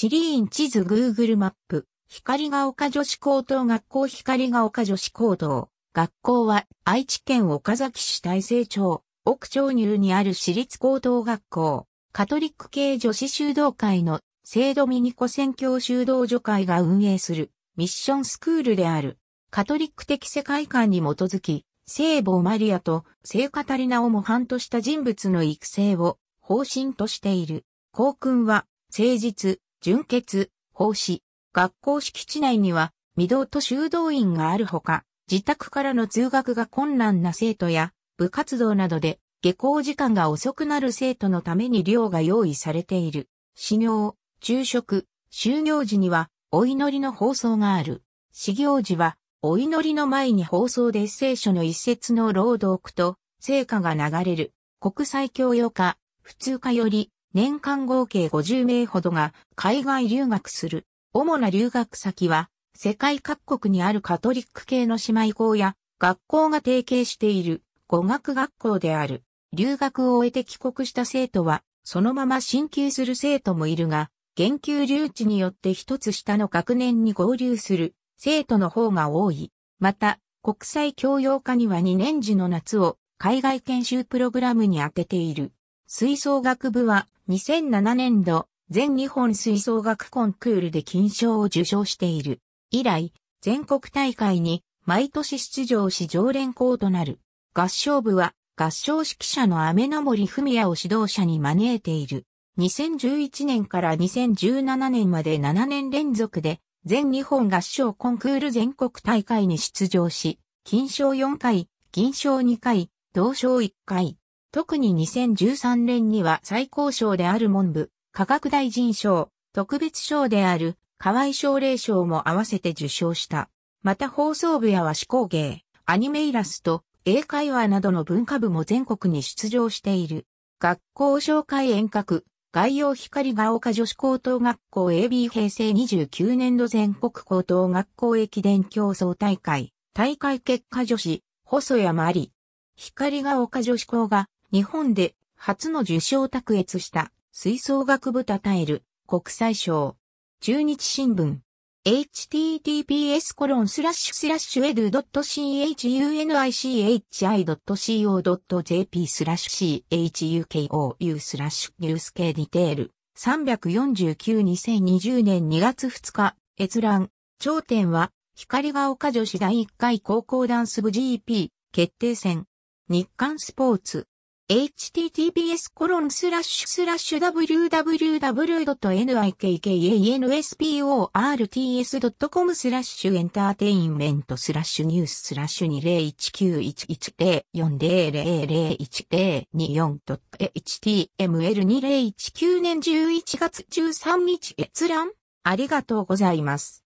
地理院地図 Google マップ、光が丘女子高等学校光が丘女子高等。学校は愛知県岡崎市大成町、奥町入にある私立高等学校、カトリック系女子修道会の聖ドミニコ宣教修道女会が運営するミッションスクールである。カトリック的世界観に基づき、聖母マリアと聖カタリナを模範とした人物の育成を方針としている。校訓は、誠実、純血、奉仕。学校敷地内には、未道と修道院があるほか、自宅からの通学が困難な生徒や、部活動などで、下校時間が遅くなる生徒のために寮が用意されている。始業、昼食、就業時には、お祈りの放送がある。始業時は、お祈りの前に放送で聖書の一節の朗読と、聖火が流れる。国際教養科、普通科より、年間合計50名ほどが海外留学する。主な留学先は、世界各国にあるカトリック系の姉妹校や学校が提携している語学学校である。留学を終えて帰国した生徒は、そのまま進級する生徒もいるが、研究留置によって一つ下の学年に合流する生徒の方が多い。また、国際教養科には2年時の夏を海外研修プログラムに当てている。吹奏楽部は2007年度全日本吹奏楽コンクールで金賞を受賞している。以来、全国大会に毎年出場し常連校となる。合唱部は合唱指揮者の雨の森文也を指導者に招いている。2011年から2017年まで7年連続で全日本合唱コンクール全国大会に出場し、金賞4回、銀賞2回、銅賞1回。特に2013年には最高賞である文部、科学大臣賞、特別賞である河合奨励賞も合わせて受賞した。また放送部や和思工芸、アニメイラスト、英会話などの文化部も全国に出場している。学校紹介遠隔、概要光が丘女子高等学校 AB 平成29年度全国高等学校駅伝競争大会、大会結果女子、細山あり。光が丘女子校が日本で初の受賞卓越した吹奏楽部たたえる国際賞。中日新聞。https e d u .chunichi.co.jp chukou n e w s k ニュース i ディテール349-2020年2月2日閲覧頂点は光が丘女子第1回高校ダンス部 GP 決定戦日刊スポーツ https w w w n i k k a n s p o r t s c o m スラッシュエンターテインメントスラッシュニューススラッシュ 20191040001024.html2019 年11月13日閲覧ありがとうございます。